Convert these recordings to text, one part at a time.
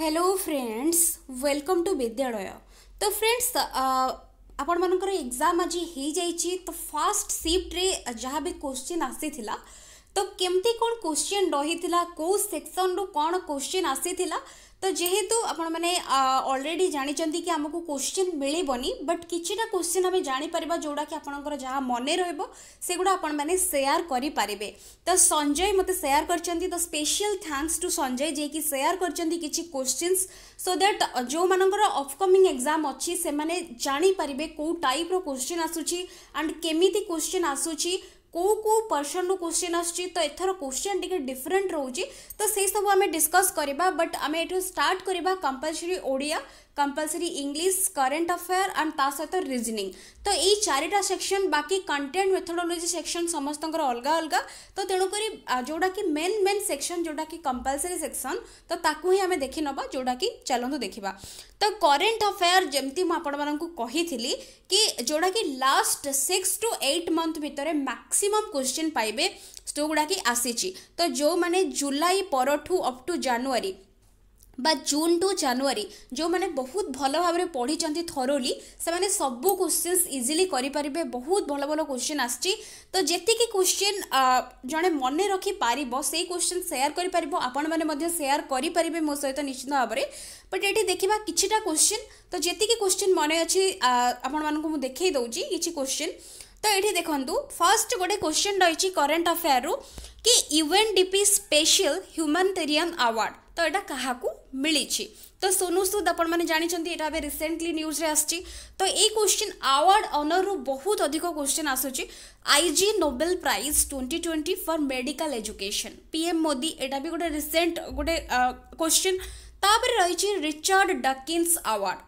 Hello friends welcome to विद्यालय तो friends आपण मान एक्जाम आज हो तो फास्ट सिफ्ट्रे जहाँ भी क्वेश्चन आसी तो केमती कौन क्वेश्चन रही कौ सेक्शन रू कौन क्वेश्चन आसी तो जेहेतु आपने जानते कि आमको क्वेश्चन मिलनी बट कि क्वेश्चन आम जापर जोटा कि आपंकर जहाँ मन रगुड़ा आपयार सेयार करें तो संजय मत सेयार कर special thanks to Sanjay J कि सेयार कर क्वेश्चन सो दैट जो मानकर अपकमिंग एग्जाम अच्छी से जापर कौ टाइप्र क्वेश्चन आसूँ एंड केमी क्वेश्चन आसूँ କେଉଁ କେଉଁ ପର୍ସନ୍ରୁ କୋଶ୍ଚିନ୍ ଆସୁଛି ତ ଏଥର କୋଶ୍ଚିନ୍ ଟିକେ ଡିଫରେଣ୍ଟ ରହୁଛି ତ ସେସବୁ ଆମେ ଡିସ୍କସ୍ କରିବା ବଟ୍ ଆମେ ଏଠୁ ଷ୍ଟାର୍ଟ କରିବା compulsory Odia compulsory English current affair and ता सहित रिजनिंग तो यही चारिटा सेक्शन बाकी कंटेन्ट मेथडोलोजी सेक्शन समस्त अलग अलग तो तेणुक जोड़ा कि मेन मेन सेक्शन जोड़ा कि कंपलसरी सेक्शन तो ताकू आम देखी ना जोड़ा कि चलतु देखा तो करेन्ट अफेयर जमी आपी कि जोड़ा कि last six to eight month भितर मैक्सीम क्वेश्चन पाइबे तो गुड़ा कि आसी तो जो मैंने जुलाई पर अप टू जानुरी বা জুন টু জানুয়ারি ଯେଉଁମାନେ ବହୁତ ଭଲ ଭାବରେ ପଢ଼ିଛନ୍ତି ଥରୋଲି ସେମାନେ ସବୁ କୋଶ୍ଚିନ୍ସ ଇଜିଲି କରିପାରିବେ ବହୁତ ଭଲ ଭଲ କୋଶ୍ଚିନ୍ ଆସିଛି ତ ଯେତିକି କୋଶ୍ଚିନ୍ ଜଣେ ମନେ ରଖିପାରିବ ସେଇ କୋଶ୍ଚିନ୍ ସେୟାର କରିପାରିବ ଆପଣମାନେ ମଧ୍ୟ ସେୟାର କରିପାରିବେ ମୋ ସହିତ ନିଶ୍ଚିତ ଭାବରେ ବଟ୍ ଏଠି ଦେଖିବା କିଛିଟା କୋଶ୍ଚିନ୍ ତ ଯେତିକି କୋଶ୍ଚିନ୍ ମନେ ଅଛି ଆପଣମାନଙ୍କୁ ମୁଁ ଦେଖାଇ ଦେଉଛି କିଛି କୋଶ୍ଚିନ୍ ତ ଏଠି ଦେଖନ୍ତୁ ଫାର୍ଷ୍ଟ ଗୋଟେ କୋଶ୍ଚିନ୍ ରହିଛି କରେଣ୍ଟ ଆଫେୟାରରୁ କି UN D P special humanitarian award ତ ଏଇଟା କାହାକୁ ମିଳିଛି ତ ସୋନୁ ସୁଦ୍ ଆପଣମାନେ ଜାଣିଛନ୍ତି ଏଇଟା ଏବେ ରିସେଣ୍ଟଲି ନ୍ୟୁଜ୍ରେ ଆସିଛି ତ ଏଇ କ୍ୱେଶ୍ଚିନ୍ ଆୱାର୍ଡ଼ ଅନର୍ରୁ ବହୁତ ଅଧିକ କ୍ୱେଶ୍ଚିନ୍ ଆସୁଛି Ig Nobel prize twenty twenty for medical education PM Modi ଏଇଟା ବି ଗୋଟେ ରିସେଣ୍ଟ ଗୋଟେ କ୍ୱେଶ୍ଚିନ୍ ତାପରେ ରହିଛି ରିଚାର୍ଡ଼ ଡକିନ୍ସ ଆୱାର୍ଡ଼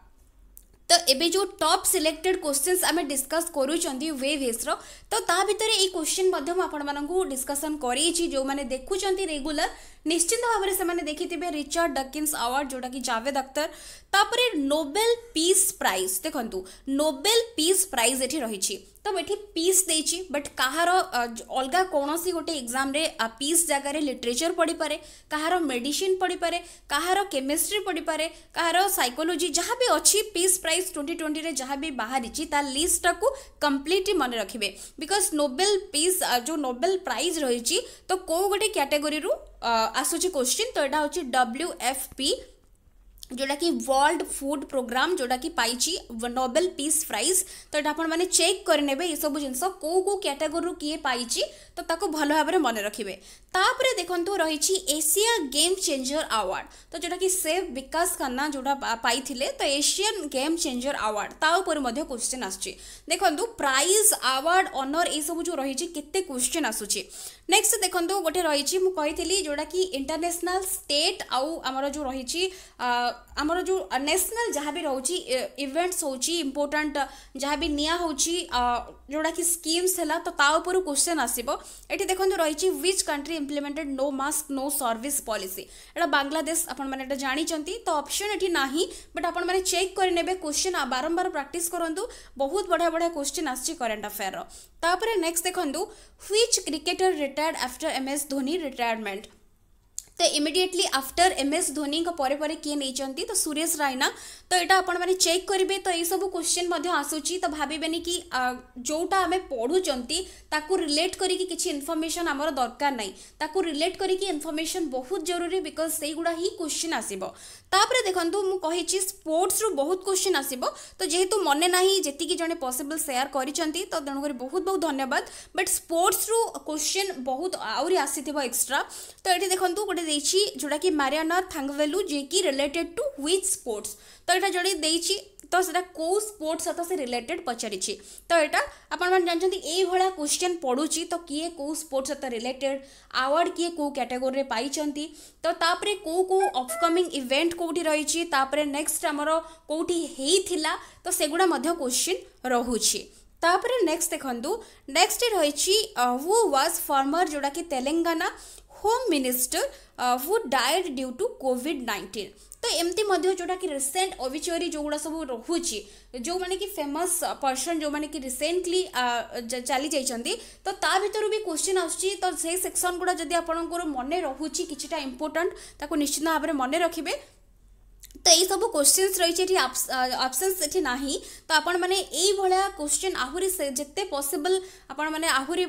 ତ ଏବେ ଯେଉଁ ଟପ୍ ସିଲେକ୍ଟେଡ୍ କୋଶ୍ଚିନ୍ସ ଆମେ ଡିସ୍କସ୍ କରୁଛନ୍ତି ୱେଭ୍ସର ତ ତା ଭିତରେ ଏଇ କୋଶ୍ଚିନ୍ ମଧ୍ୟ ମୁଁ ଆପଣମାନଙ୍କୁ ଡିସ୍କସନ୍ କରେଇଛି ଯେଉଁମାନେ ଦେଖୁଛନ୍ତି ରେଗୁଲାର ନିଶ୍ଚିନ୍ତ ଭାବରେ ସେମାନେ ଦେଖିଥିବେ ରିଚାର୍ଡ ଡକିନ୍ସ ଆୱାର୍ଡ଼ ଯେଉଁଟାକି ଜାଭେଦ ଅଖତର ତାପରେ ନୋବେଲ ପିସ୍ ପ୍ରାଇଜ୍ ଦେଖନ୍ତୁ ନୋବେଲ ପିସ୍ ପ୍ରାଇଜ୍ ଏଠି ରହିଛି ତ ଏଠି ପିସ୍ ଦେଇଛି ବଟ୍ କାହାର ଅଲଗା କୌଣସି ଗୋଟେ ଏକ୍ଜାମ୍ରେ ପିସ୍ ଜାଗାରେ ଲିଟରେଚର୍ ପଢ଼ିପାରେ କାହାର ମେଡ଼ିସିନ୍ ପଢ଼ିପାରେ କାହାର କେମିଷ୍ଟ୍ରି ପଢ଼ିପାରେ କାହାର ସାଇକୋଲୋଜି ଯାହା ବି ଅଛି ପିସ୍ ପ୍ରାଇଜ୍ ଟ୍ୱେଣ୍ଟି ଟ୍ୱେଣ୍ଟିରେ ଯାହା ବି ବାହାରିଛି ତା ଲିଷ୍ଟଟାକୁ କମ୍ପ୍ଲିଟ୍ ମନେ ରଖିବେ ବିକଜ୍ ନୋବେଲ୍ ପିସ୍ ଯେଉଁ ନୋବେଲ୍ ପ୍ରାଇଜ୍ ରହିଛି ତ କେଉଁ ଗୋଟେ କ୍ୟାଟେଗୋରିରୁ ଆସୁଛି କୋଶ୍ଚିନ୍ ତ ଏଇଟା ହେଉଛି ଡବ୍ଲ୍ୟୁ ଏଫ୍ ପି जोटा कि वर्ल्ड फूड प्रोग्राम जोटा कि पाई नोबेल पीस प्राइज तो यहाँ आपने चेक करने ये सब जिन कौ कौ कैटेगोरी किए पाई तो ताको भल भाव मन रखिए तापर देखु रही एशिया गेम चेंजर आवार्ड तो जोटा कि सेव विकास खन्ना जोटा पाई तो एशियन गेम चेंजर आवार्ड तापर क्वेश्चन आस देखु प्राइज आवार्ड अनर ये सब जो रही केते क्वेश्चन आसूँ নেক্সট দেখন্তু গোটে রয়েছে মু কইଥିଲି যোটা কি ইন্টারন্যাশনাল স্টেট আউ আমার যে রয়েছে আমার যে ন্যাশনাল যাহা বি রয়েছে ইভেন্টস হচ্ছে ইম্পর্টাট যাহা বি নিয়া হচ্ছে যোটা কি স্কিমস হেলা তো তা উপর কোশ্চেন আসব এটি দেখন্তু রয়েছে which country implemented no mask no service policy এটা বাংলাদেশ আপন মানে এটা জাঁচান তো অপশন এটি না বট আপন মানে চেক করে নেবে কোশ্চেন বারম্বার প্রাকটিস করতু বহুত বড়িয়া বড়িয়া কোশ্চেন আসছে করেন্ট আফেয়ার তাপরে নেক্সট দেখন্তু which cricketer return after MS Dhoni retirement. तो immediately after M S Dhoni किए नहीं तो सुरेश रायना तो यहाँ आप चेक करेंगे तो ये सब क्वेश्चन आसूसी तो भावे नहीं कि जोटा आम पढ़ु रिलेट करफर्मेसन आम दरकार नहीं रिलेट इनफर्मेशन बहुत जरूरी बिकज से गुड़ा ही क्वेश्चन आसो तापर मुझे स्पोर्ट्स रु बहुत क्वेश्चन आसो तो जेहेतु मन ना जी जन पसबल सेयार कर तो तेणुक बहुत बहुत धन्यवाद बट स्पोर्ट्स रु क्वेश्चन बहुत आसी थ एक्सट्रा तो ये देखो गोटे ଦେଇଛି ଯେଉଁଟାକି ମାରିଆନା ଥାଙ୍ଗଭେଲୁ ଯିଏକି ରିଲେଟେଡ୍ ଟୁ ହ୍ୱିଚ୍ ସ୍ପୋର୍ଟସ୍ ତ ଏଇଟା ଜଣେ ଦେଇଛି ତ ସେଇଟା କେଉଁ ସ୍ପୋର୍ଟସ୍ ସହିତ ସେ ରିଲେଟେଡ୍ ପଚାରିଛି ତ ଏଇଟା ଆପଣମାନେ ଜାଣିଛନ୍ତି ଏଇଭଳିଆ କ୍ୱେଶ୍ଚନ୍ ପଡ଼ୁଛି ତ କିଏ କେଉଁ ସ୍ପୋର୍ଟସ୍ ସହିତ ରିଲେଟେଡ୍ ଆୱାର୍ଡ଼ କିଏ କେଉଁ କ୍ୟାଟେଗୋରୀରେ ପାଇଛନ୍ତି ତ ତାପରେ କେଉଁ କେଉଁ ଅପକମିଂ ଇଭେଣ୍ଟ କେଉଁଠି ରହିଛି ତାପରେ ନେକ୍ସଟ ଆମର କେଉଁଠି ହେଇଥିଲା ତ ସେଗୁଡ଼ା ମଧ୍ୟ କ୍ୱେଶ୍ଚିନ୍ ରହୁଛି ତାପରେ ନେକ୍ସଟ ଦେଖନ୍ତୁ ନେକ୍ସଟ ରହିଛି ହୁ ୱାଜ୍ ଫର୍ମର ଯେଉଁଟାକି Telangana home minister who died due to Covid nineteen ତ ଏମିତି ମଧ୍ୟ ଯେଉଁଟାକି ରିସେଣ୍ଟ ଅବିଚୋରୀ ଯେଉଁଗୁଡ଼ା ସବୁ ରହୁଛି ଯେଉଁମାନେ କି ଫେମସ୍ ପର୍ସନ୍ ଯେଉଁମାନେ କି ରିସେଣ୍ଟଲି ଚାଲିଯାଇଛନ୍ତି ତ ତା ଭିତରୁ ବି କୋଶ୍ଚିନ୍ ଆସୁଛି ତ ସେଇ ସେକ୍ସନ୍ ଗୁଡ଼ା ଯଦି ଆପଣଙ୍କର ମନେ ରହୁଛି କିଛିଟା ଇମ୍ପୋର୍ଟାଣ୍ଟ ତାକୁ ନିଶ୍ଚିତ ଭାବରେ ମନେ ରଖିବେ ତ ଏଇସବୁ କୋଶ୍ଚିନ୍ସ ରହିଛି ଏଠି ଅପସନ୍ସ ଏଠି ନାହିଁ ତ ଆପଣମାନେ ଏଇଭଳିଆ କୋଶ୍ଚିନ୍ ଆହୁରି ଯେତେ ପସିବଲ୍ ଆପଣମାନେ ଆହୁରି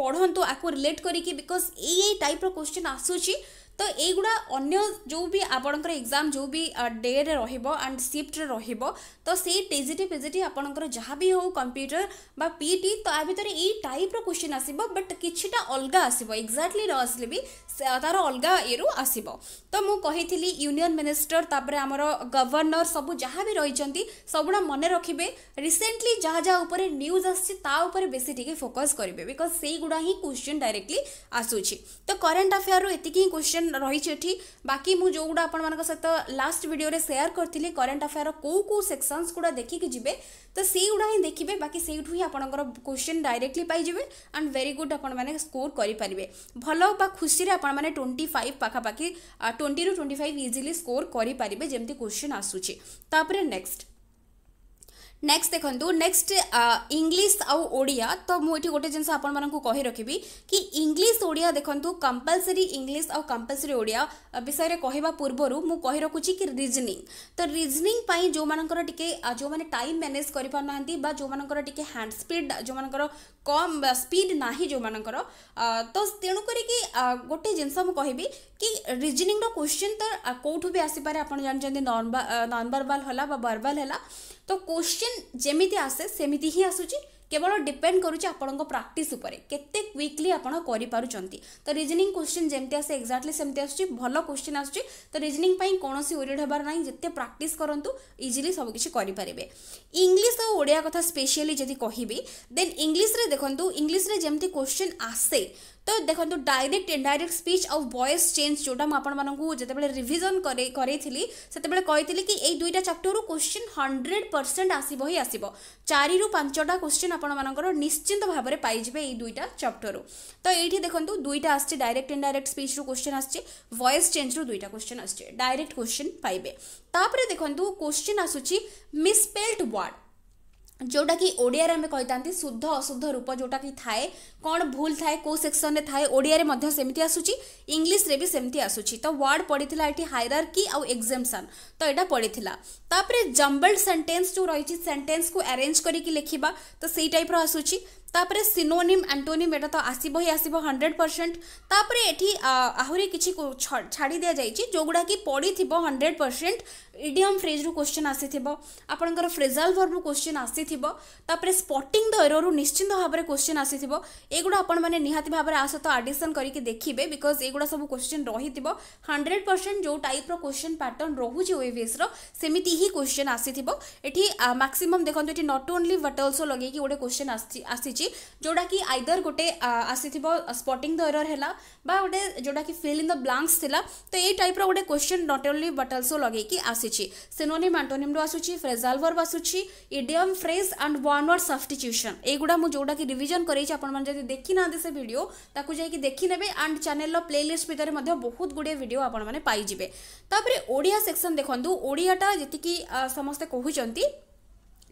ପଢ଼ନ୍ତୁ ଆକୁ ରିଲେଟ୍ କରିକି ବିକଜ୍ ଏଇ ଏଇ ଟାଇପ୍ର କୋଶ୍ଚିନ୍ ଆସୁଛି ତ ଏଇଗୁଡ଼ା ଅନ୍ୟ ଯେଉଁ ବି ଆପଣଙ୍କର ଏକ୍ଜାମ୍ ଯେଉଁ ବି ଡେରେ ରହିବ ଆଣ୍ଡ ସିଫ୍ଟରେ ରହିବ ତ ସେଇ ଟିଜିଟି ଫିଜିଟି ଆପଣଙ୍କର ଯାହା ବି ହେଉ କମ୍ପ୍ୟୁଟର ବା ପିଟି ତ ଆ ଭିତରେ ଏଇ ଟାଇପ୍ର କୋଶ୍ଚିନ୍ ଆସିବ ବଟ୍ କିଛିଟା ଅଲଗା ଆସିବ ଏକ୍ଜାକ୍ଟଲି ନ ଆସିଲେ ବି ତା'ର ଅଲଗା ଇଏରୁ ଆସିବ ତ ମୁଁ କହିଥିଲି ୟୁନିଅନ୍ ମିନିଷ୍ଟର ତାପରେ ଆମର ଗଭର୍ଣ୍ଣର ସବୁ ଯାହା ବି ରହିଛନ୍ତି ସବୁଗୁଡ଼ା ମନେ ରଖିବେ ରିସେଣ୍ଟଲି ଯାହା ଯାହା ଉପରେ ନ୍ୟୁଜ୍ ଆସିଛି ତା ଉପରେ ବେଶୀ ଟିକେ ଫୋକସ୍ କରିବେ ବିକଜ୍ ସେଇଗୁଡ଼ା ହିଁ କୋଶ୍ଚିନ୍ ଡାଇରେକ୍ଟଲି ଆସୁଛି ତ କରେଣ୍ଟ ଆଫେୟାରରୁ ଏତିକି ହିଁ କୋଶ୍ଚିନ୍ रही बाकी मुझे जोगुड़ा आपण सहित लास्ट भिडियो सेयार करी करेन्ट अफेयर कौ कौ सेक्शनस गुड़ा देखिकी जी तो से गुड़ा ही देखिए बाकी से आपंकर क्वेश्चन डायरेक्टली पाइबे एंड वेरी गुड आपने स्कोर करेंगे भल खुशी आपने ट्वेंटी फाइव पाखापाखि ट्वेंटी रू ट्वेंटी फाइव इजिली स्कोर करेंगे जमी क्वेश्चन आसूँ तापर नेक्स्ट नेक्स्ट देखु नेक्स्ट इंग्लीश आउ ओडिया तो मुझे गोटे जिन आपको कही रखी कि इंग्लीश ओडिया देखु कंपलसरी इंग्लीश आउ कंपलसरी ओडिया विषय में कहवा मुझे रखुच्छी कि रिजनिंग तो रिजनिंग जो मानकर टे जो मैंने टाइम मैनेज करपारना जो मर टे हैंड स्पीड जो मानकर कम स्पीड ना जो मानकर तो तेणुक गोटे जिनस कहबी कि रिजनिंग क्वेश्चन तो कौटू भी आसपा आप जानते नॉन बर्बाल है बर्बाल है ତ କୋଶ୍ଚିନ୍ ଯେମିତି ଆସେ ସେମିତି ହିଁ ଆସୁଛି କେବଳ ଡିପେଣ୍ଡ କରୁଛି ଆପଣଙ୍କ ପ୍ରାକ୍ଟିସ୍ ଉପରେ କେତେ କ୍ୱିକ୍ଲି ଆପଣ କରିପାରୁଛନ୍ତି ତ ରିଜନିଂ କୋଶ୍ଚିନ୍ ଯେମିତି ଆସେ ଏକ୍ଜାକ୍ଟଲି ସେମିତି ଆସୁଛି ଭଲ କୋଶ୍ଚିନ୍ ଆସୁଛି ତ ରିଜନିଂ ପାଇଁ କୌଣସି ୱରିଡ୍ ହେବାର ନାହିଁ ଯେତେ ପ୍ରାକ୍ଟିସ୍ କରନ୍ତୁ ଇଜିଲି ସବୁକିଛି କରିପାରିବେ ଇଂଲିଶ ଆଉ ଓଡ଼ିଆ କଥା ସ୍ପେଶିଆଲି ଯଦି କହିବି ଦେନ୍ ଇଂଲିଶରେ ଦେଖନ୍ତୁ ଇଂଲିଶରେ ଯେମିତି କୋଶ୍ଚିନ୍ ଆସେ তো দেখন্তু ডাইরেক্ট ইনডাইরেক্ট স্পিচ আউ ভয়েস চেঞ্জ যেটা মু আপনার যেতবে রিভিজন করাইলি সেতবে কইলি কি এই দুইটা চ্যাপ্টরু কোশ্চিন হন্ড্রেড পরসেন্ট আসব হি আসব চারি পাঁচটা কোশ্চিন আপনার নিশ্চিন্ত ভাবে পাইবে এই দুইটা চ্যাপ্টরু তো এইটি দেখন্তু দুইটা আসছে ডাইরেক্ট ইনডাইরেক্ট স্পিচ রু কোশ্চিন আসছে ভয়েস চেঞ্জ রু দুইটা কোশ্চিন আসছে ডাইরেক্ট কোশ্চিন পাইবে তাপরে দেখন্তু কোশ্চিন আসুচি মিসপেল্ড ওয়ার্ড ᱡੋᱴᱟᱠᱤ ᱚᱰᱤᱭᱟᱨᱟᱢᱮ ᱠᱚᱭᱛᱟᱱᱛᱤ ᱥᱩᱫᱫᱷ ᱟᱥᱩᱫᱫᱷ ᱨᱩᱯ ᱡੋᱴᱟᱠᱤ ᱛᱷᱟᱭᱮ ᱠᱚᱱ ᱵᱷᱩᱞ ᱛᱷᱟᱭᱮ ᱠᱚ ᱥᱮᱠᱥᱚᱱᱮ ᱛᱷᱟᱭᱮ ᱚᱰᱤᱭᱟᱨᱮ ᱢᱫᱷᱭᱟ ᱥᱮᱢᱛᱤ ᱟᱥᱩᱪᱤ ᱤᱝᱞᱤᱥ ᱨᱮ ᱵᱤ ᱥᱮᱢᱛᱤ ᱟᱥᱩᱪᱤ ᱛᱚ ᱣᱟᱨᱰ ᱯᱟᱲᱤᱛᱞᱟ ᱮᱴᱤ ᱦᱟᱭᱨᱟᱨᱠᱤ ᱟᱩ ᱮᱠᱡᱮᱢᱯᱥᱚᱱ ᱛᱚ ᱮᱴᱟ ᱯᱟᱲᱤᱛᱞᱟ ᱛᱟᱯᱨᱮ ᱡᱟᱢᱵᱟᱞಡ್ ᱥᱮᱱᱴᱮᱱᱥ ᱡᱚ ᱨᱚᱦᱤᱪᱤ ᱥᱮᱱᱴᱮᱱᱥ ᱠᱚ ᱟᱨᱮᱱᱡᱽ ᱠᱟᱹᱨᱤ ତାପରେ ସିନୋନିମ୍ ଆଣ୍ଟୋନିମ୍ ଏଇଟା ତ ଆସିବ ହିଁ ଆସିବ ହଣ୍ଡ୍ରେଡ଼ ପରସେଣ୍ଟ ତାପରେ ଏଠି ଆହୁରି କିଛି ଛାଡ଼ି ଦିଆଯାଇଛି ଯେଉଁଗୁଡ଼ାକି ପଡ଼ିଥିବ ହଣ୍ଡ୍ରେଡ଼ ପରସେଣ୍ଟ ଇଡିୟମ୍ ଫ୍ରେଜ୍ରୁ କୋଶ୍ଚିନ୍ ଆସିଥିବ ଆପଣଙ୍କର ଫ୍ରେଜାଲ୍ ଭର୍ବରୁ କୋଶ୍ଚିନ୍ ଆସିଥିବ ତାପରେ ସ୍ପଟିଂ ଦ ଏରୋରୁ ନିଶ୍ଚିନ୍ତ ଭାବରେ କୋଶ୍ଚିନ୍ ଆସିଥିବ ଏଗୁଡ଼ା ଆପଣମାନେ ନିହାତି ଭାବରେ ଆ ସହିତ ଆଡ଼ିସନ୍ କରିକି ଦେଖିବେ ବିକଜ୍ ଏଗୁଡ଼ା ସବୁ କୋଶ୍ଚିନ୍ ରହିଥିବ ହଣ୍ଡ୍ରେଡ଼ ପରସେଣ୍ଟ ଯେଉଁ ଟାଇପ୍ର କୋଶ୍ଚିନ୍ ପ୍ୟାଟର୍ନ ରହୁଛି ଓଏଭିଏସ୍ର ସେମିତି ହିଁ କୋଶ୍ଚିନ୍ ଆସିଥିବ ଏଠି ମ୍ୟାକ୍ସିମମ୍ ଦେଖନ୍ତୁ ଏଠି ନଟ୍ ଓନ୍ଲି ବଟ୍ ଅଲ୍ସୋ ଲଗେଇକି ଗୋଟେ କୋଶ୍ଚିନ୍ ଆସିଛି ରହିଛି ଯେଉଁଟାକି ଆଇଦର ଗୋଟେ ଆସିଥିବ ସ୍ପଟିଂ ଦ ଏରର୍ ହେଲା ବା ଗୋଟେ ଯେଉଁଟାକି ଫିଲ୍ ଇନ୍ ଦ ବ୍ଲାଙ୍କସ୍ ଥିଲା ତ ଏଇ ଟାଇପ୍ର ଗୋଟେ question not only but also ଲଗେଇକି ଆସିଛି ସିନୋନିମ୍ ଆଣ୍ଟୋନିମ୍ରୁ ଆସୁଛି ଫ୍ରେଜାଲ୍ ଭର୍ବ ଆସୁଛି idiom phrase and one word substitution ଏଇଗୁଡ଼ା ମୁଁ ଯେଉଁଟାକି ରିଭିଜନ୍ କରେଇଛି ଆପଣମାନେ ଯଦି ଦେଖିନାହାନ୍ତି ସେ ଭିଡ଼ିଓ ତାକୁ ଯାଇକି ଦେଖିନେବେ ଆଣ୍ଡ ଚ୍ୟାନେଲ୍ର ପ୍ଲେଲିଷ୍ଟ ଭିତରେ ମଧ୍ୟ ବହୁତ ଗୁଡ଼ିଏ ଭିଡ଼ିଓ ଆପଣମାନେ ପାଇଯିବେ ତାପରେ ଓଡ଼ିଆ ସେକ୍ସନ୍ ଦେଖନ୍ତୁ ଓଡ଼ିଆଟା ଯେତିକି ସମସ୍ତେ କହୁଛନ୍ତି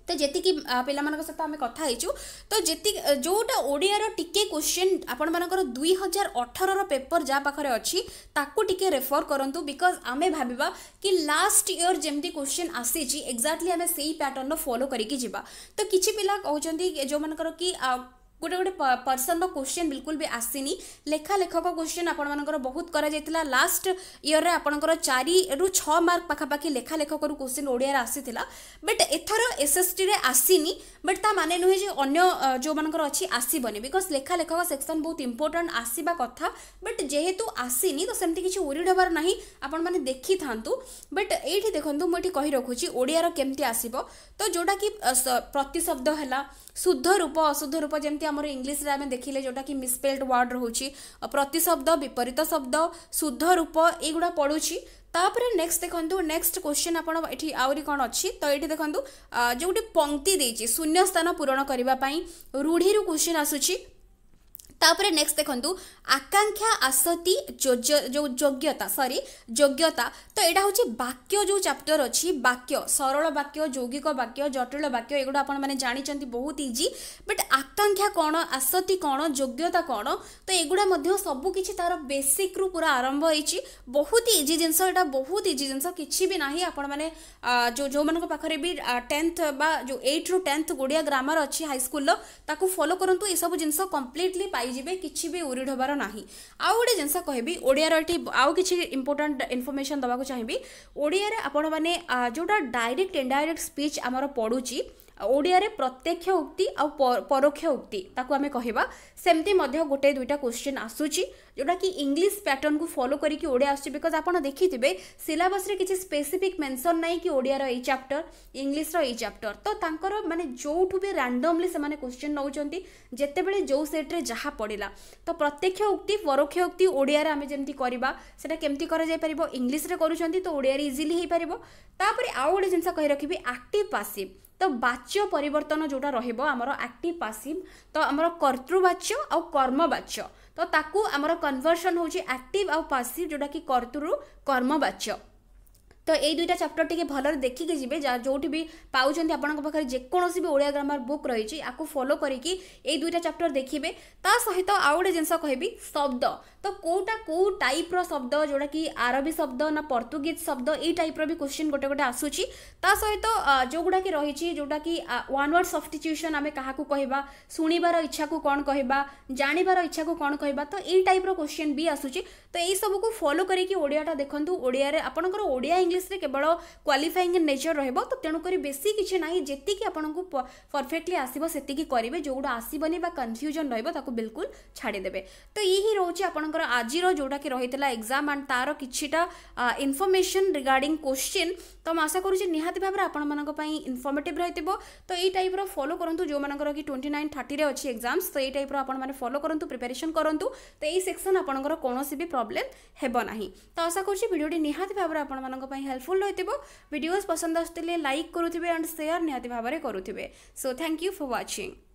ତ ଯେତିକି ପିଲାମାନଙ୍କ ସହିତ ଆମେ କଥା ହେଇଛୁ ତ ଯେତିକି ଯେଉଁଟା ଓଡ଼ିଆର ଟିକେ କ୍ୱେଶ୍ଚିନ୍ ଆପଣମାନଙ୍କର ଦୁଇ ହଜାର ଅଠରର ପେପର୍ ଯାହା ପାଖରେ ଅଛି ତାକୁ ଟିକେ ରେଫର୍ କରନ୍ତୁ ବିକଜ୍ ଆମେ ଭାବିବା କି ଲାଷ୍ଟ ଇୟର୍ ଯେମିତି କ୍ୱେଶ୍ଚିନ୍ ଆସିଛି ଏକ୍ଜାକ୍ଟଲି ଆମେ ସେଇ ପ୍ୟାଟର୍ଣ୍ଣର ଫଲୋ କରିକି ଯିବା ତ କିଛି ପିଲା କହୁଛନ୍ତି ଯେଉଁମାନଙ୍କର କି ଗୋଟେ ଗୋଟେ ପର୍ସନର କୋଶ୍ଚିନ୍ ବିଲକୁଲ ବି ଆସିନି ଲେଖା ଲେଖକ କୋଶ୍ଚିନ୍ ଆପଣମାନଙ୍କର ବହୁତ କରାଯାଇଥିଲା ଲାଷ୍ଟ ଇୟର୍ରେ ଆପଣଙ୍କର ଚାରିରୁ ଛଅ ମାର୍କ ପାଖାପାଖି ଲେଖା ଲେଖକରୁ କୋଶ୍ଚିନ୍ ଓଡ଼ିଆରେ ଆସିଥିଲା ବଟ୍ ଏଥର ଏସ୍ଏସ୍ଟିରେ ଆସିନି ବଟ୍ ତା ମାନେ ନୁହେଁ ଯେ ଅନ୍ୟ ଯେଉଁମାନଙ୍କର ଅଛି ଆସିବନି ବିକଜ୍ ଲେଖା ଲେଖକ ସେକ୍ସନ୍ ବହୁତ ଇମ୍ପୋର୍ଟାଣ୍ଟ ଆସିବା କଥା ବଟ୍ ଯେହେତୁ ଆସିନି ତ ସେମିତି କିଛି ଓରିଡ଼ ହେବାର ନାହିଁ ଆପଣମାନେ ଦେଖିଥାନ୍ତୁ ବଟ୍ ଏଇଠି ଦେଖନ୍ତୁ ମୁଁ ଏଠି କହି ରଖୁଛି ଓଡ଼ିଆର କେମିତି ଆସିବ ତ ଯେଉଁଟାକି ପ୍ରତିଶବ୍ଦ ହେଲା শুদ্ধ রূপ অশুদ্ধ রূপ যেমন আমার ইংলিশে আমি দেখলে যেটা কি মিসপেল্ড ওয়ার্ড রয়েছে প্রতিশব্দ বিপরীত শব্দ শুদ্ধ রূপ এইগুড়া পড়ুছি ତାପରେ ନେକ୍ସଟ ଦେଖନ୍ତୁ ନେକ୍ସଟ କ୍ୱେଶ୍ଚିନ୍ ଆପଣ ଏଠି ଆହୁରି କ'ଣ ଅଛି ତ ଏଠି ଦେଖନ୍ତୁ ଯେଉଁଠି ପଙ୍କ୍ତି ଦେଇଛି ଶୂନ୍ୟ ସ୍ଥାନ ପୂରଣ କରିବା ପାଇଁ ରୂଢ଼ିରୁ କ୍ୱେଶ୍ଚିନ୍ ଆସୁଛି ତାପରେ ନେକ୍ସଟ ଦେଖନ୍ତୁ ଆକାଂକ୍ଷା ଆସତି ଯେଉଁ ଯୋଗ୍ୟତା ସରି ଯୋଗ୍ୟତା ତ ଏଇଟା ହେଉଛି ବାକ୍ୟ ଯେଉଁ ଚାପ୍ଟର ଅଛି ବାକ୍ୟ ସରଳ ବାକ୍ୟ ଯୌଗିକ ବାକ୍ୟ ଜଟିଳ ବାକ୍ୟ ଏଗୁଡ଼ା ଆପଣମାନେ ଜାଣିଛନ୍ତି ବହୁତ ଇଜି ବଟ୍ ଆକାଂକ୍ଷା କ'ଣ ଆସତି କ'ଣ ଯୋଗ୍ୟତା କ'ଣ ତ ଏଗୁଡ଼ା ମଧ୍ୟ ସବୁକିଛି ତା'ର ବେସିକ୍ରୁ ପୁରା ଆରମ୍ଭ ହେଇଛି ବହୁତ ଇଜି ଜିନିଷ ଏଇଟା ବହୁତ ଇଜି ଜିନିଷ କିଛି ବି ନାହିଁ ଆପଣମାନେ ଯେଉଁ ଯେଉଁମାନଙ୍କ ପାଖରେ ବି ଟେନ୍ଥ ବା ଯେଉଁ ଏଇଟ୍ରୁ ଟେନ୍ଥ ଗୁଡ଼ିଆ ଗ୍ରାମାର ଅଛି ହାଇସ୍କୁଲର ତାକୁ ଫଲୋ କରନ୍ତୁ ଏସବୁ ଜିନିଷ କମ୍ପ୍ଲିଟଲି ପାଇ ପାଇଯିବେ କିଛି ବି ୱରିଡ୍ ହେବାର ନାହିଁ ଆଉ ଗୋଟେ ଜିନିଷ କହିବି ଓଡ଼ିଆର ଏଠି ଆଉ କିଛି ଇମ୍ପୋର୍ଟାଣ୍ଟ ଇନଫର୍ମେସନ୍ ଦେବାକୁ ଚାହିଁବି ଓଡ଼ିଆରେ ଆପଣମାନେ ଯେଉଁଟା ଡାଇରେକ୍ଟ ଇଣ୍ଡାଇରେକ୍ଟ ସ୍ପିଚ୍ ଆମର ପଡ଼ୁଛି ଓଡ଼ିଆରେ ପ୍ରତ୍ୟକ୍ଷ ଉକ୍ତି ଆଉ ପରୋକ୍ଷ ଉକ୍ତି ତାକୁ ଆମେ କହିବା ସେମିତି ମଧ୍ୟ ଗୋଟେ ଦୁଇଟା କୋଶ୍ଚିନ୍ ଆସୁଛି ଯେଉଁଟାକି ଇଂଲିଶ ପ୍ୟାଟର୍ନକୁ ଫଲୋ କରିକି ଓଡ଼ିଆ ଆସୁଛି ବିକଜ୍ ଆପଣ ଦେଖିଥିବେ ସିଲାବସ୍ରେ କିଛି ସ୍ପେସିଫିକ୍ ମେନ୍ସନ୍ ନାହିଁ କି ଓଡ଼ିଆର ଏଇ ଚାପ୍ଟର ଇଂଲିଶର ଏଇ ଚାପ୍ଟର ତ ତାଙ୍କର ମାନେ ଯେଉଁଠୁ ବି ରାଣ୍ଡମଲି ସେମାନେ କୋଶ୍ଚିନ୍ ନେଉଛନ୍ତି ଯେତେବେଳେ ଯେଉଁ ସେଟ୍ରେ ଯାହା ପଡ଼ିଲା ତ ପ୍ରତ୍ୟକ୍ଷ ଉକ୍ତି ପରୋକ୍ଷ ଉକ୍ତି ଓଡ଼ିଆରେ ଆମେ ଯେମିତି କରିବା ସେଇଟା କେମିତି କରାଯାଇପାରିବ ଇଂଲିଶରେ କରୁଛନ୍ତି ତ ଓଡ଼ିଆରେ ଇଜିଲି ହୋଇପାରିବ ତାପରେ ଆଉ ଗୋଟେ ଜିନିଷ କହି ରଖିବି ଆକ୍ଟିଭ୍ ପାସିଭ୍ ତ ବାଚ୍ୟ ପରିବର୍ତ୍ତନ ଯେଉଁଟା ରହିବ ଆମର ଆକ୍ଟିଭ୍ ପାସିଭ୍ ତ ଆମର କର୍ତ୍ତୃବାଚ୍ୟ ଆଉ କର୍ମବାଚ୍ୟ ତ ତାକୁ ଆମର କନଭର୍ସନ୍ ହେଉଛି ଆକ୍ଟିଭ୍ ଆଉ ପାସିଭ୍ ଯେଉଁଟାକି କର୍ତ୍ତୃରୁ କର୍ମବାଚ୍ୟ ତ ଏଇ ଦୁଇଟା ଚାପ୍ଟର ଟିକେ ଭଲରେ ଦେଖିକି ଯିବେ ଯେଉଁଠି ବି ପାଉଛନ୍ତି ଆପଣଙ୍କ ପାଖରେ ଯେକୌଣସି ବି ଓଡ଼ିଆ ଗ୍ରାମାର ବୁକ୍ ରହିଛି ଆକୁ ଫଲୋ କରିକି ଏଇ ଦୁଇଟା ଚାପ୍ଟର ଦେଖିବେ ତା ସହିତ ଆଉ ଗୋଟେ ଜିନିଷ କହିବି ଶବ୍ଦ ତ କେଉଁଟା କେଉଁ ଟାଇପ୍ର ଶବ୍ଦ ଯେଉଁଟାକି ଆରବୀ ଶବ୍ଦ ନା ପର୍ତ୍ତୁଗୀଜ ଶବ୍ଦ ଏଇ ଟାଇପ୍ର ବି କ୍ୱେଶ୍ଚିନ୍ ଗୋଟେ ଗୋଟେ ଆସୁଛି ତା ସହିତ ଯେଉଁଗୁଡ଼ାକି ରହିଛି ଯେଉଁଟାକି ୱାନ୍ ୱାର୍ଡ଼ ସବଷ୍ଟିଚ୍ୟୁସନ୍ ଆମେ କାହାକୁ କହିବା ଶୁଣିବାର ଇଚ୍ଛାକୁ କ'ଣ କହିବା ଜାଣିବାର ଇଚ୍ଛାକୁ କ'ଣ କହିବା ତ ଏଇ ଟାଇପ୍ର କ୍ୱେଶ୍ଚିନ୍ ବି ଆସୁଛି ତ ଏଇସବୁକୁ ଫଲୋ କରିକି ଓଡ଼ିଆଟା ଦେଖନ୍ତୁ ଓଡ଼ିଆରେ ଆପଣଙ୍କର ଓଡ଼ିଆ ଇଂଲିଶ ইংলিশে কেবল কোয়ালিফাইং নেচর রহব তো তেণুকরি বেশি কিছু না যেতিকি আপনার পরফেক্টলি আসব সেতিকি করবে যেগুলো আসবনি বা কনফ্যুজন রহব তাকে বিলকুল ছাড়িদেবে তো ইহি রয়েছে আপনার আজির যেটা কি রয়েছে এক্সাম আন্ড তার কিছুটা ইনফরমেশন রিগার্ডিং কোশ্চিন তো মু আশা করছি নিহতি ভাবে আপনার ইনফর্মেটিভ রয়েছে তো এই টাইপ্র ফলো করতু যে কি টোয়েন্টি নাইন থার্টিরে অছি এক্সামস তো এই টাইপ্র আপনার ফলো করতু প্রিপারেসন করতু তো এই সেকশন আপনার কৌশি বি প্রোবলেম হব না তো আশা করছি ভিডিওটি নিহতি ভাবে আপনার हेल्पफुल रही भिडियोज पसंद आसूले लाइक करुवे एंड सेयार निहती भाव में करुवे so thank you for watching